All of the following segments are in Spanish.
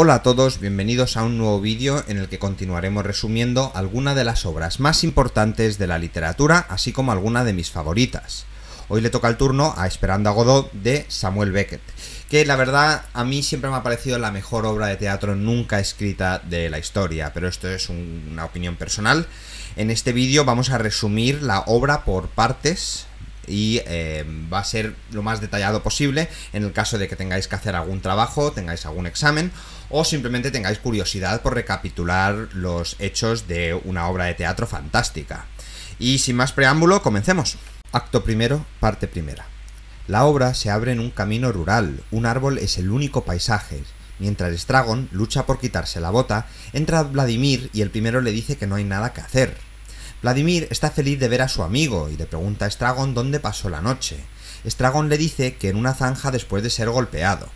Hola a todos, bienvenidos a un nuevo vídeo en el que continuaremos resumiendo algunas de las obras más importantes de la literatura, así como alguna de mis favoritas. Hoy le toca el turno a Esperando a Godot de Samuel Beckett, que la verdad a mí siempre me ha parecido la mejor obra de teatro nunca escrita de la historia, pero esto es una opinión personal. En este vídeo vamos a resumir la obra por partes, y eh, va a ser lo más detallado posible en el caso de que tengáis que hacer algún trabajo, tengáis algún examen o simplemente tengáis curiosidad por recapitular los hechos de una obra de teatro fantástica. Y sin más preámbulo, comencemos. Acto primero, parte primera. La obra se abre en un camino rural, un árbol es el único paisaje. Mientras Stragon lucha por quitarse la bota, entra Vladimir y el primero le dice que no hay nada que hacer, Vladimir está feliz de ver a su amigo y le pregunta a Estragón dónde pasó la noche. Estragón le dice que en una zanja después de ser golpeado.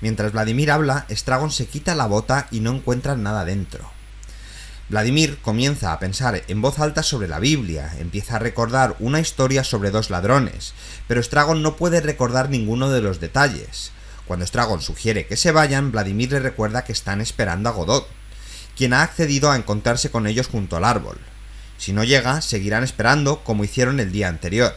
Mientras Vladimir habla, Estragón se quita la bota y no encuentra nada dentro. Vladimir comienza a pensar en voz alta sobre la Biblia, empieza a recordar una historia sobre dos ladrones, pero Estragón no puede recordar ninguno de los detalles. Cuando Estragón sugiere que se vayan, Vladimir le recuerda que están esperando a Godot, quien ha accedido a encontrarse con ellos junto al árbol. Si no llega, seguirán esperando como hicieron el día anterior.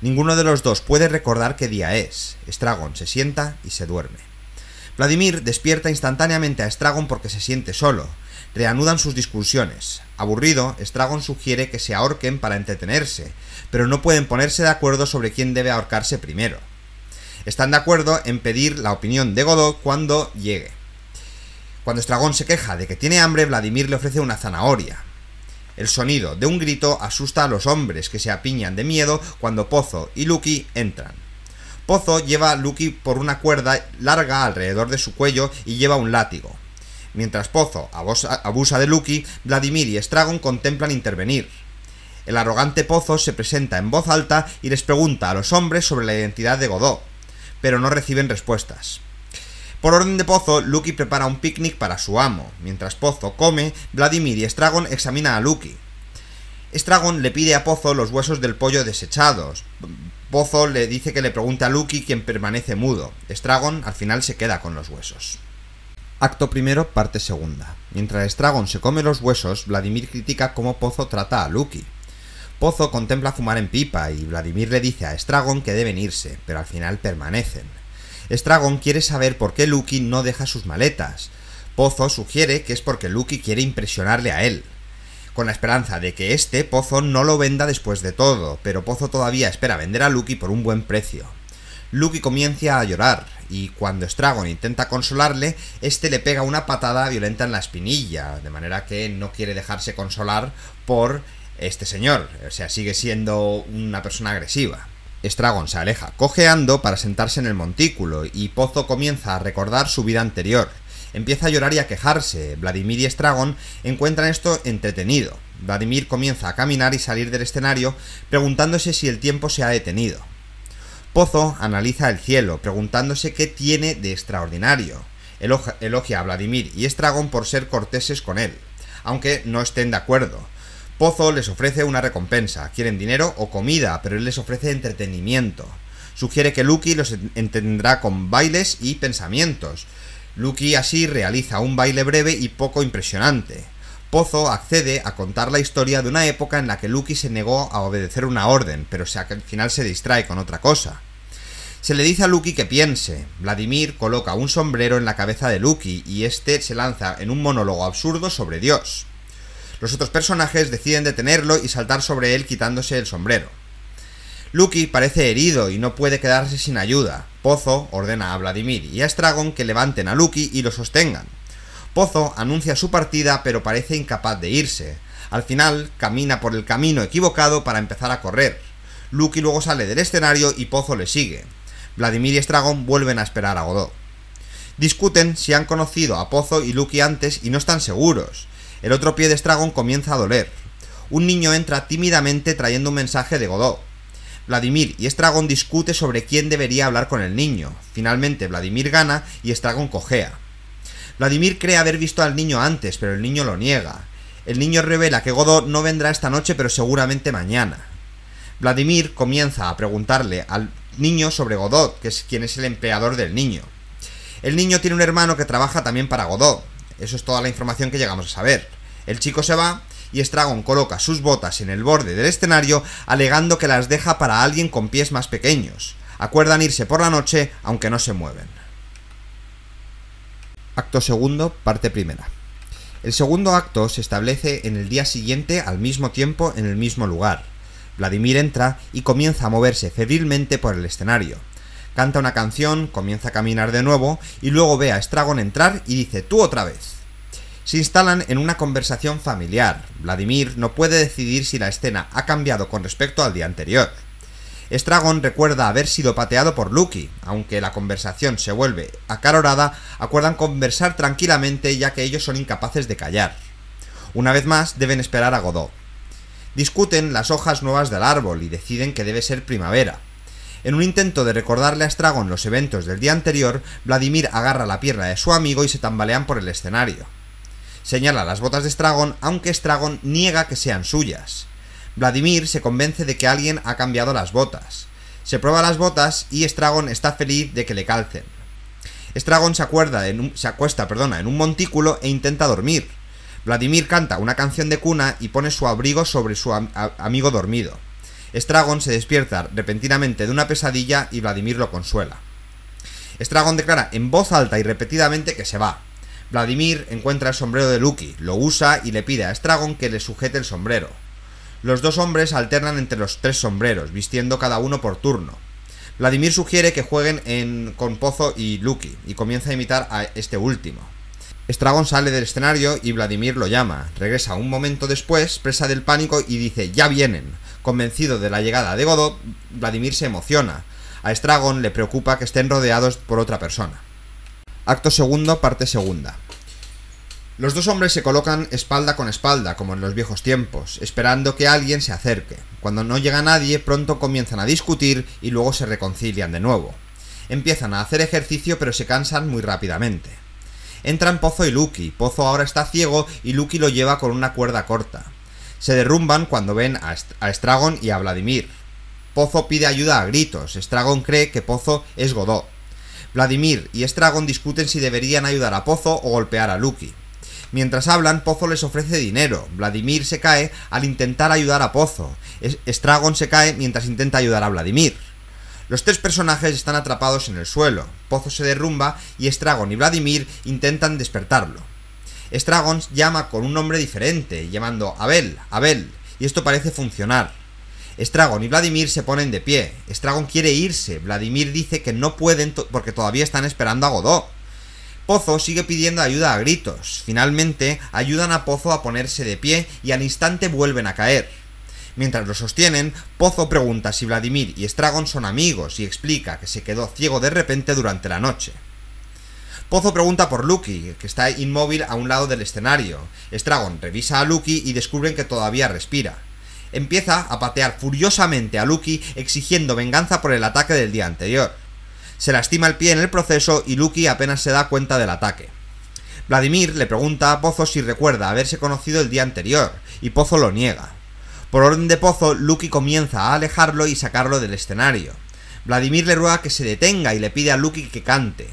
Ninguno de los dos puede recordar qué día es. Estragón se sienta y se duerme. Vladimir despierta instantáneamente a Estragón porque se siente solo. Reanudan sus discusiones. Aburrido, Estragón sugiere que se ahorquen para entretenerse, pero no pueden ponerse de acuerdo sobre quién debe ahorcarse primero. Están de acuerdo en pedir la opinión de Godot cuando llegue. Cuando Estragón se queja de que tiene hambre, Vladimir le ofrece una zanahoria. El sonido de un grito asusta a los hombres que se apiñan de miedo cuando Pozo y Lucky entran. Pozo lleva a Lucky por una cuerda larga alrededor de su cuello y lleva un látigo. Mientras Pozo abusa de Lucky, Vladimir y Stragon contemplan intervenir. El arrogante Pozo se presenta en voz alta y les pregunta a los hombres sobre la identidad de Godot, pero no reciben respuestas. Por orden de Pozo, Lucky prepara un picnic para su amo. Mientras Pozo come, Vladimir y Estragon examinan a Lucky. Estragón le pide a Pozo los huesos del pollo desechados. Pozo le dice que le pregunte a Lucky quien permanece mudo. Estragón al final se queda con los huesos. Acto primero, parte segunda. Mientras Estragón se come los huesos, Vladimir critica cómo Pozo trata a Lucky. Pozo contempla fumar en pipa y Vladimir le dice a Estragón que deben irse, pero al final permanecen. Estragon quiere saber por qué Lucky no deja sus maletas. Pozo sugiere que es porque Lucky quiere impresionarle a él. Con la esperanza de que este Pozo no lo venda después de todo, pero Pozo todavía espera vender a Lucky por un buen precio. Lucky comienza a llorar, y cuando Stragon intenta consolarle, este le pega una patada violenta en la espinilla, de manera que no quiere dejarse consolar por este señor, o sea, sigue siendo una persona agresiva. Estragón se aleja cojeando para sentarse en el montículo y Pozo comienza a recordar su vida anterior. Empieza a llorar y a quejarse. Vladimir y Estragón encuentran esto entretenido. Vladimir comienza a caminar y salir del escenario preguntándose si el tiempo se ha detenido. Pozo analiza el cielo preguntándose qué tiene de extraordinario. Elogia a Vladimir y Estragón por ser corteses con él, aunque no estén de acuerdo. Pozo les ofrece una recompensa, quieren dinero o comida, pero él les ofrece entretenimiento. Sugiere que Lucky los entendrá con bailes y pensamientos. Lucky así realiza un baile breve y poco impresionante. Pozo accede a contar la historia de una época en la que Lucky se negó a obedecer una orden, pero al final se distrae con otra cosa. Se le dice a Lucky que piense. Vladimir coloca un sombrero en la cabeza de Lucky y este se lanza en un monólogo absurdo sobre Dios. Los otros personajes deciden detenerlo y saltar sobre él quitándose el sombrero. Lucky parece herido y no puede quedarse sin ayuda. Pozo ordena a Vladimir y a Estragón que levanten a Lucky y lo sostengan. Pozo anuncia su partida pero parece incapaz de irse. Al final camina por el camino equivocado para empezar a correr. Lucky luego sale del escenario y Pozo le sigue. Vladimir y Estragón vuelven a esperar a Godot. Discuten si han conocido a Pozo y Lucky antes y no están seguros. El otro pie de Estragón comienza a doler. Un niño entra tímidamente trayendo un mensaje de Godot. Vladimir y Estragón discuten sobre quién debería hablar con el niño. Finalmente Vladimir gana y Estragón cojea. Vladimir cree haber visto al niño antes, pero el niño lo niega. El niño revela que Godot no vendrá esta noche, pero seguramente mañana. Vladimir comienza a preguntarle al niño sobre Godot, que es quien es el empleador del niño. El niño tiene un hermano que trabaja también para Godot. Eso es toda la información que llegamos a saber. El chico se va y Estragon coloca sus botas en el borde del escenario alegando que las deja para alguien con pies más pequeños. Acuerdan irse por la noche aunque no se mueven. Acto segundo, parte primera. El segundo acto se establece en el día siguiente al mismo tiempo en el mismo lugar. Vladimir entra y comienza a moverse febrilmente por el escenario canta una canción, comienza a caminar de nuevo y luego ve a Estragón entrar y dice tú otra vez. Se instalan en una conversación familiar. Vladimir no puede decidir si la escena ha cambiado con respecto al día anterior. Estragón recuerda haber sido pateado por Lucky, aunque la conversación se vuelve acalorada, acuerdan conversar tranquilamente ya que ellos son incapaces de callar. Una vez más, deben esperar a Godot. Discuten las hojas nuevas del árbol y deciden que debe ser primavera. En un intento de recordarle a Stragon los eventos del día anterior, Vladimir agarra la pierna de su amigo y se tambalean por el escenario. Señala las botas de Stragon, aunque Stragon niega que sean suyas. Vladimir se convence de que alguien ha cambiado las botas. Se prueba las botas y Stragon está feliz de que le calcen. Stragon se, acuerda en se acuesta perdona, en un montículo e intenta dormir. Vladimir canta una canción de cuna y pone su abrigo sobre su amigo dormido. Estragón se despierta repentinamente de una pesadilla y Vladimir lo consuela. Estragón declara en voz alta y repetidamente que se va. Vladimir encuentra el sombrero de Lucky, lo usa y le pide a Estragón que le sujete el sombrero. Los dos hombres alternan entre los tres sombreros, vistiendo cada uno por turno. Vladimir sugiere que jueguen con Pozo y Lucky, y comienza a imitar a este último. Estragón sale del escenario y Vladimir lo llama. Regresa un momento después, presa del pánico, y dice, ya vienen. Convencido de la llegada de Godot, Vladimir se emociona. A Estragón le preocupa que estén rodeados por otra persona. Acto segundo, parte segunda. Los dos hombres se colocan espalda con espalda, como en los viejos tiempos, esperando que alguien se acerque. Cuando no llega nadie, pronto comienzan a discutir y luego se reconcilian de nuevo. Empiezan a hacer ejercicio pero se cansan muy rápidamente entran Pozo y Lucky. Pozo ahora está ciego y Lucky lo lleva con una cuerda corta. Se derrumban cuando ven a, Estragón y a Vladimir. Pozo pide ayuda a gritos. Estragon cree que Pozo es Godot. Vladimir y Estragon discuten si deberían ayudar a Pozo o golpear a Lucky. Mientras hablan, Pozo les ofrece dinero. Vladimir se cae al intentar ayudar a Pozo. Estragon se cae mientras intenta ayudar a Vladimir. Los tres personajes están atrapados en el suelo, Pozo se derrumba y Estragón y Vladimir intentan despertarlo. Estragón llama con un nombre diferente, llamando Abel, Abel, y esto parece funcionar. Estragón y Vladimir se ponen de pie. Estragón quiere irse, Vladimir dice que no pueden porque todavía están esperando a Godot. Pozo sigue pidiendo ayuda a gritos. Finalmente, ayudan a Pozo a ponerse de pie y al instante vuelven a caer. Mientras lo sostienen, Pozo pregunta si Vladimir y Estragón son amigos y explica que se quedó ciego de repente durante la noche. Pozo pregunta por Lucky, que está inmóvil a un lado del escenario. Estragón revisa a Lucky y descubren que todavía respira. Empieza a patear furiosamente a Lucky exigiendo venganza por el ataque del día anterior. Se lastima el pie en el proceso y Lucky apenas se da cuenta del ataque. Vladimir le pregunta a Pozo si recuerda haberse conocido el día anterior, y Pozo lo niega. Por orden de Pozo, Lucky comienza a alejarlo y sacarlo del escenario. Vladimir le ruega que se detenga y le pide a Lucky que cante.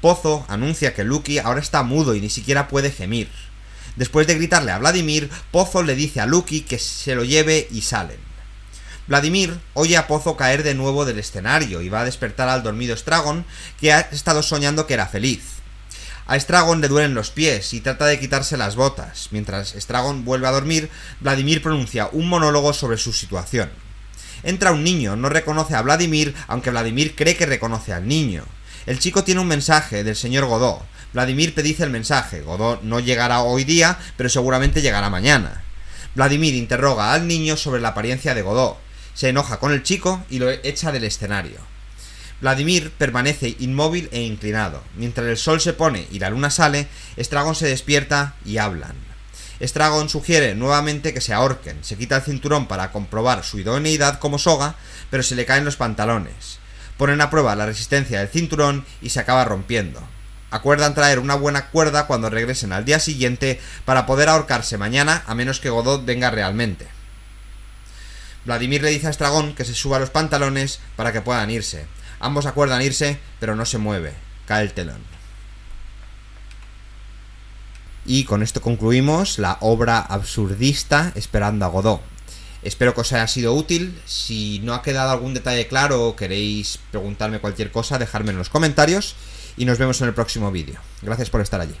Pozo anuncia que Lucky ahora está mudo y ni siquiera puede gemir. Después de gritarle a Vladimir, Pozo le dice a Lucky que se lo lleve y salen. Vladimir oye a Pozo caer de nuevo del escenario y va a despertar al dormido Estragón que ha estado soñando que era feliz. A le duelen los pies y trata de quitarse las botas. Mientras Estragón vuelve a dormir, Vladimir pronuncia un monólogo sobre su situación. Entra un niño, no reconoce a Vladimir, aunque Vladimir cree que reconoce al niño. El chico tiene un mensaje del señor Godot. Vladimir predice el mensaje. Godot no llegará hoy día, pero seguramente llegará mañana. Vladimir interroga al niño sobre la apariencia de Godot. Se enoja con el chico y lo echa del escenario. Vladimir permanece inmóvil e inclinado. Mientras el sol se pone y la luna sale, Estragón se despierta y hablan. Estragón sugiere nuevamente que se ahorquen, se quita el cinturón para comprobar su idoneidad como soga, pero se le caen los pantalones. Ponen a prueba la resistencia del cinturón y se acaba rompiendo. Acuerdan traer una buena cuerda cuando regresen al día siguiente para poder ahorcarse mañana a menos que Godot venga realmente. Vladimir le dice a Estragón que se suba los pantalones para que puedan irse, Ambos acuerdan irse, pero no se mueve. Cae el telón. Y con esto concluimos la obra absurdista Esperando a Godot. Espero que os haya sido útil. Si no ha quedado algún detalle claro o queréis preguntarme cualquier cosa, dejadme en los comentarios y nos vemos en el próximo vídeo. Gracias por estar allí.